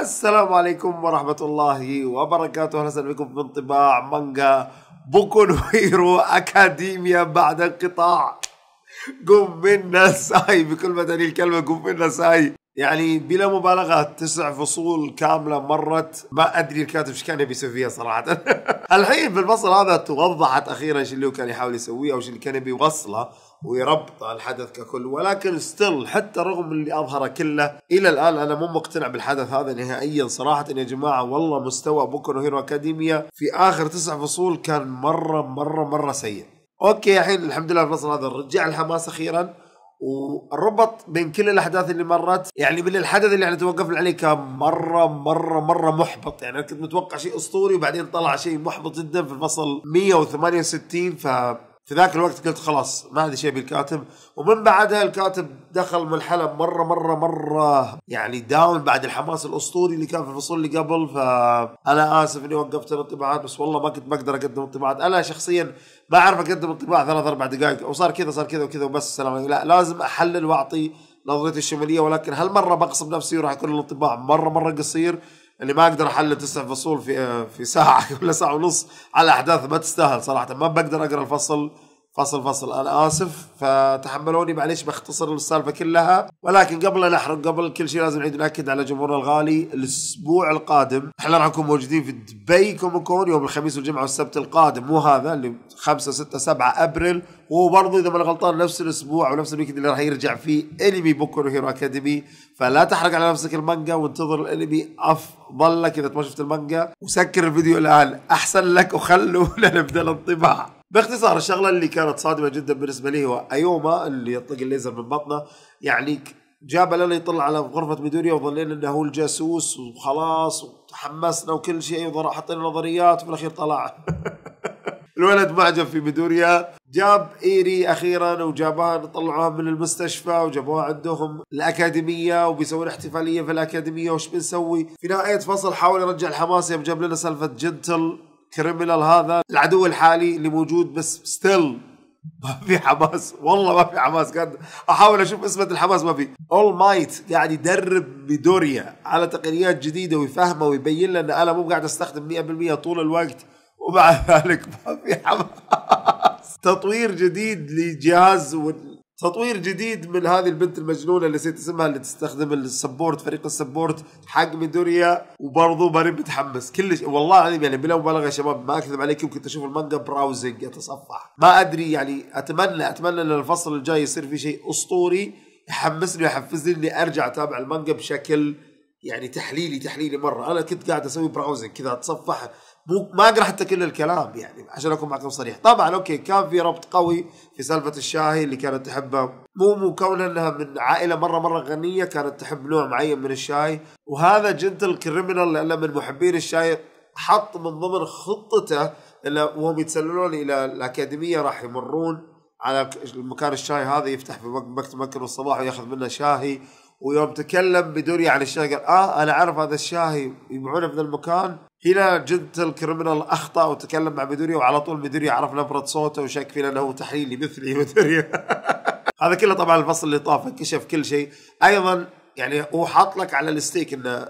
السلام عليكم ورحمة الله وبركاته أهلا وسهلا بكم في انطباع مانجا بوكو هيرو أكاديميا بعد انقطاع قم منا ساي بكل ما الكلمة قم منا ساي يعني بلا مبالغة تسع فصول كاملة مرت ما أدري الكاتب ايش كان يبي يسوي فيها صراحة الحين في الفصل هذا توضحت أخيرا ايش اللي هو كان يحاول يسويه أو ايش اللي كان يبي يوصله ويربط الحدث ككل ولكن ستيل حتى رغم اللي اظهره كله الى الان انا مو مقتنع بالحدث هذا نهائيا صراحه يا جماعه والله مستوى بوكو هيرو اكاديميا في اخر تسع فصول كان مره مره مره سيء. اوكي الحين الحمد لله الفصل هذا رجع الحماس اخيرا والربط بين كل الاحداث اللي مرت يعني من الحدث اللي احنا توقفنا عليه كان مره مره مره محبط يعني انا كنت متوقع شيء اسطوري وبعدين طلع شيء محبط جدا في الفصل 168 ف في ذاك الوقت قلت خلاص ما عندي شيء بالكاتب ومن بعدها الكاتب دخل مرحله مره مره مره يعني داون بعد الحماس الاسطوري اللي كان في الفصول اللي قبل فانا اسف اني وقفت الانطباعات بس والله ما كنت بقدر اقدم انطباعات انا شخصيا ما اعرف اقدم انطباع ثلاث اربع دقائق وصار كذا صار كذا وكذا وبس السلام لا لازم احلل واعطي نظرتي الشماليه ولكن هالمره بقصب نفسي وراح يكون الانطباع مره مره قصير اني ما اقدر احلل تسع فصول في آه، في ساعه ولا ساعه ونص على احداث ما تستاهل صراحه ما بقدر اقرا الفصل فصل فصل انا اسف فتحملوني معليش بختصر السالفه كلها ولكن قبل لا نحرق قبل كل شيء لازم نعيد ناكد على جمهورنا الغالي الاسبوع القادم احنا راح نكون موجودين في دبي كوميكون يوم الخميس والجمعه والسبت القادم مو هذا اللي 5 6 7 ابريل وبرضه اذا ما غلطان نفس الاسبوع ونفس الويكند اللي راح يرجع فيه انمي بوكو هيرو اكاديمي فلا تحرق على نفسك المانجا وانتظر الانمي افضل لك اذا ما شفت المانجا وسكر الفيديو الان احسن لك وخلونا نبدا الانطباع باختصار الشغله اللي كانت صادمه جدا بالنسبه لي هو ايوما اللي يطلق الليزر من بطنه يعني جاب لنا يطلع على غرفه ميدوريا وظلينا انه هو الجاسوس وخلاص وتحمسنا وكل شيء وحطينا نظريات وفي الاخير طلع الولد معجب في ميدوريا جاب ايري اخيرا وجابها طلعوها من المستشفى وجابوها عندهم الاكاديميه وبيسوون احتفاليه في الاكاديميه وش بنسوي؟ في نهايه فصل حاول يرجع الحماس يوم جاب لنا سالفه جنتل كريمنال هذا العدو الحالي اللي موجود بس ستيل ما في حماس والله ما في حماس قاعد احاول اشوف اسمه الحماس ما في اول مايت قاعد يدرب ميدوريا على تقنيات جديده ويفهمه ويبين له ان انا مو قاعد استخدم 100% طول الوقت ومع ذلك ما في حماس تطوير جديد لجهاز تطوير جديد من هذه البنت المجنونه اللي نسيت اسمها اللي تستخدم السبورت فريق السبورت حق ميدوريا وبرضه ماني متحمس كلش والله العظيم يعني بلا مبالغه يا شباب ما اكذب عليكم كنت اشوف المانجا براوزنج اتصفح ما ادري يعني اتمنى اتمنى ان الفصل الجاي يصير في شيء اسطوري يحمسني ويحفزني اني ارجع اتابع المانجا بشكل يعني تحليلي تحليلي مره انا كنت قاعد اسوي براوزنج كذا اتصفح مو ما اقرا حتى كل الكلام يعني عشان اكون معكم صريح طبعا اوكي كان في ربط قوي في سالفه الشاهي اللي كانت تحبه مو مو كونها انها من عائله مره مره غنيه كانت تحب نوع معين من الشاي وهذا جنتل كريمنال لانه من محبين الشاي حط من ضمن خطته انه وهم يتسللون الى الاكاديميه راح يمرون على مكان الشاي هذا يفتح في مكتب مكر الصباح وياخذ منه شاهي ويوم تكلم بدوري عن الشاي قال اه انا اعرف هذا الشاهي يبيعونه في ذا المكان هنا جنتل الكريمنال اخطا وتكلم مع ميدوريا وعلى طول ميدوريا عرف نبره صوته وشك فيه لانه هو تحليلي مثلي ميدوريا هذا كله طبعا الفصل اللي طاف كشف كل شيء ايضا يعني هو حاط لك على الستيك ان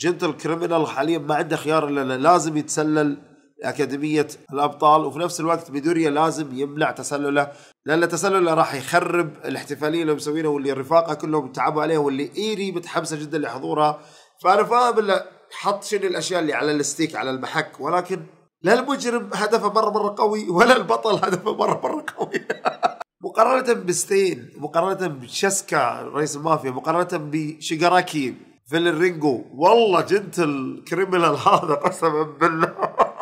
جنتل الكريمنال حاليا ما عنده خيار الا لازم يتسلل اكاديميه الابطال وفي نفس الوقت ميدوريا لازم يمنع تسلله لان تسلله راح يخرب الاحتفاليه اللي مسوينها واللي رفاقه كلهم تعبوا عليها واللي ايري متحمسه جدا لحضورها فانا فاهم حط شنو الاشياء اللي على الستيك على المحك ولكن لا المجرم هدفه مره مره قوي ولا البطل هدفه مره مره قوي مقارنة بستين مقارنة بشسكا رئيس المافيا مقارنة بشيجاراكي رينجو والله جنت الكريمنال هذا قسما بالله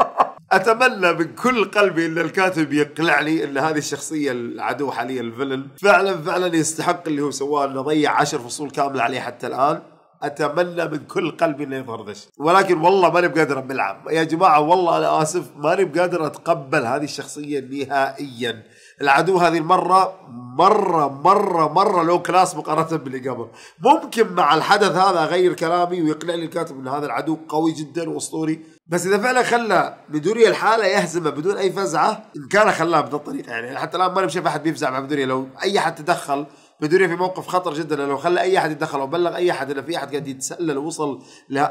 اتمنى من كل قلبي ان الكاتب يقلعني ان هذه الشخصيه العدو حاليا الفيلن فعلا فعلا يستحق اللي هو سواه انه ضيع عشر فصول كامله عليه حتى الان اتمنى من كل قلبي انه يظهر ذا ولكن والله ماني بقادر بلعب يا جماعه والله انا اسف ماني بقادر اتقبل هذه الشخصيه نهائيا العدو هذه المرة مرة مرة مرة لو كلاس مقارنة باللي قبل ممكن مع الحدث هذا أغير كلامي ويقنعني الكاتب أن هذا العدو قوي جدا وأسطوري بس إذا فعلا خلى بدوريا الحالة يهزمه بدون أي فزعة إن كان خلاه بهذا الطريقة يعني حتى الآن ما بشوف أحد بيفزع مع بدوريا لو أي حد تدخل بدوريا في موقف خطر جدا لو خلى اي احد يتدخل او بلغ اي احد انه في احد قاعد يتسلل ووصل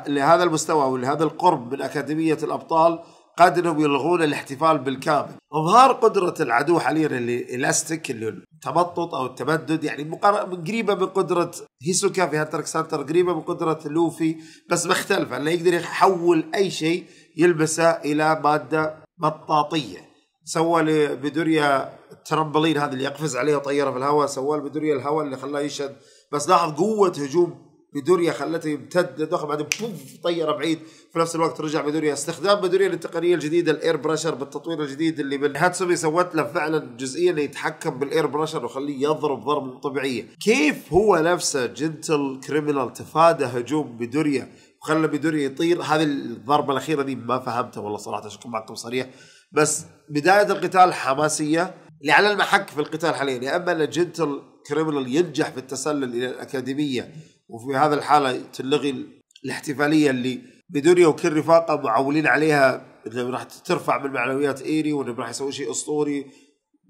لهذا المستوى ولهذا القرب من اكاديميه الابطال قد انهم يلغون الاحتفال بالكامل. اظهار قدره العدو حاليا اللي الاستيك اللي التبطط او التمدد يعني مقارنه قريبه من قدره هيسوكا في هانتر سانتر قريبه من قدره لوفي بس مختلفه انه يقدر يحول اي شيء يلبسه الى ماده مطاطيه. سوى لبدوريا الترمبلين هذا اللي يقفز عليه وطيره في الهواء سوى لبدوريا الهواء اللي خلاه يشد بس لاحظ قوه هجوم بدوريا خلته يمتد دخل بعدين بوف طيره بعيد في نفس الوقت رجع بدوريا استخدام بدوريا للتقنيه الجديده الاير برشر بالتطوير الجديد اللي من سوت له فعلا جزئيه اللي يتحكم بالاير برشر وخليه يضرب ضرب طبيعيه كيف هو نفسه جنتل كريمنال تفادى هجوم بدوريا وخلى بدوريا يطير هذه الضربه الاخيره دي ما فهمتها والله صراحه اشكون معكم صريح بس بدايه القتال حماسيه اللي على المحك في القتال حاليا يا اما ان جنتل كريمنال ينجح في التسلل الى الاكاديميه وفي هذا الحاله تلغي الاحتفاليه اللي بدنيا وكل رفاقه معولين عليها انه راح ترفع من معنويات ايري وانه راح يسوي شيء اسطوري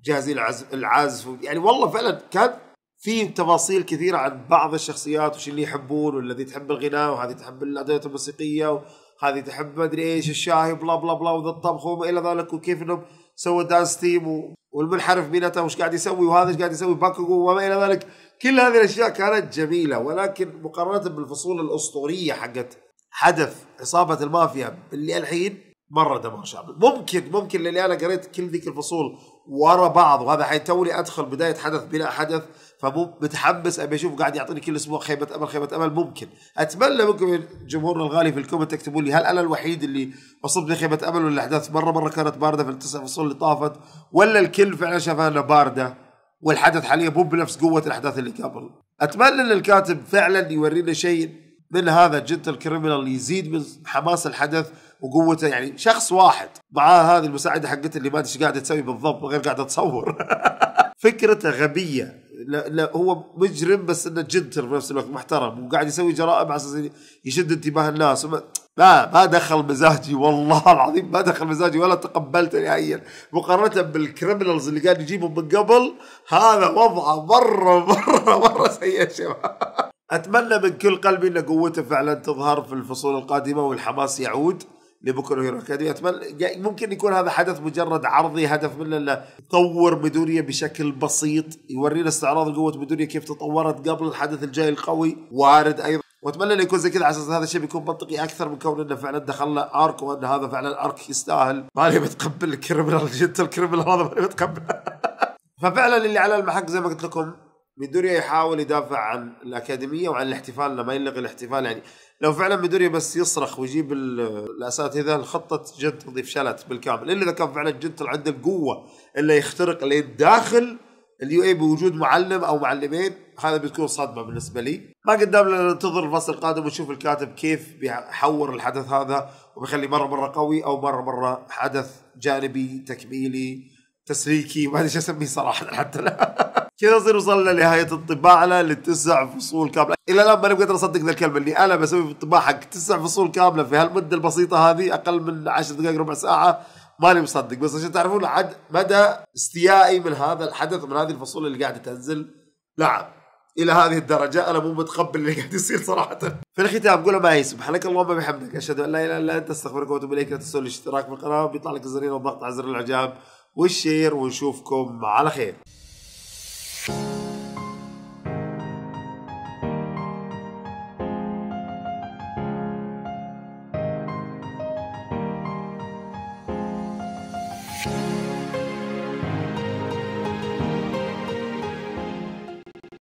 جاهزين العزف يعني والله فعلا كان في تفاصيل كثيره عن بعض الشخصيات وش اللي يحبون والذي تحب الغناء وهذه تحب الادوات الموسيقيه هذه تحب ما ادري ايش الشاي بلا بلا بلا وذا الطبخ وما الى ذلك وكيف انهم سوى دانس تيم والمنحرف بيناتها وش قاعد يسوي وهذا ايش قاعد يسوي باكوغو وما الى ذلك كل هذه الاشياء كانت جميله ولكن مقارنه بالفصول الاسطوريه حقت حدث عصابه المافيا اللي الحين مره دمار شامل ممكن ممكن لاني انا قريت كل ذيك الفصول ورا بعض وهذا حيتولي ادخل بدايه حدث بلا حدث فمو متحمس ابي اشوف قاعد يعطيني كل اسبوع خيبه امل خيبه امل ممكن اتمنى منكم جمهورنا الغالي في الكومنت تكتبوا لي هل انا الوحيد اللي اصبني خيبه امل ولا الاحداث مره مره كانت بارده في التسع فصول اللي طافت ولا الكل فعلا شافها انها بارده والحدث حاليا مو بنفس قوه الاحداث اللي قبل اتمنى ان الكاتب فعلا يورينا شيء من هذا جنتل كريمنال يزيد من حماس الحدث وقوته يعني شخص واحد معاه هذه المساعده حقته اللي ما ادري ايش قاعده تسوي بالضبط غير قاعده تصور فكرته غبيه لا, لا هو مجرم بس انه جنتل بنفس الوقت محترم وقاعد يسوي جرائم على اساس يشد انتباه الناس وما ما ما دخل مزاجي والله العظيم ما دخل مزاجي ولا تقبلته نهائيا مقارنه بالكريمنالز اللي قاعد يجيبهم من قبل هذا وضعه مره مره مره سيء يا شباب اتمنى من كل قلبي ان قوته فعلا تظهر في الفصول القادمه والحماس يعود لبوكو هيرو اكاديمي اتمنى ممكن يكون هذا حدث مجرد عرضي هدف منه تطور ميدوريا بشكل بسيط يورينا استعراض قوه ميدوريا كيف تطورت قبل الحدث الجاي القوي وارد ايضا واتمنى انه يكون زي كذا على اساس هذا الشيء بيكون منطقي اكثر من كون انه فعلا دخلنا ارك وان هذا فعلا ارك يستاهل ماني متقبل الكريمنال جدا الكريمنال هذا ماني بتقبل ففعلا اللي على المحك زي ما قلت لكم ميدوريا يحاول يدافع عن الاكاديميه وعن الاحتفال لما يلغي الاحتفال يعني لو فعلا ميدوريا بس يصرخ ويجيب الاساتذه الخطه جد شلت بالكامل الا اذا كان فعلا جد عنده القوه اللي يخترق اللي داخل اليو اي بوجود معلم او معلمين هذا بتكون صدمه بالنسبه لي ما قدامنا ننتظر الفصل القادم ونشوف الكاتب كيف بيحور الحدث هذا وبيخليه مره مره قوي او مره مره حدث جانبي تكميلي تسليكي ما ادري ايش اسميه صراحه حتى كذا نصير وصلنا لنهايه الطباعه لتسع فصول كامله الى الان ماني بقدر اصدق ذا الكلمه اللي انا بسوي في الطباعه حق تسع فصول كامله في هالمده البسيطه هذه اقل من 10 دقائق ربع ساعه ماني مصدق بس عشان تعرفون عد مدى استيائي من هذا الحدث من هذه الفصول اللي قاعده تنزل نعم الى هذه الدرجه انا مو متقبل اللي قاعد يصير صراحه في الختام ما يسمح سبحانك اللهم بحمدك اشهد ان لا اله الا انت استغفرك واتوب اليك لا تنسوا الاشتراك في القناه بيطلع لك الزرين والضغط على زر الاعجاب والشير ونشوفكم على خير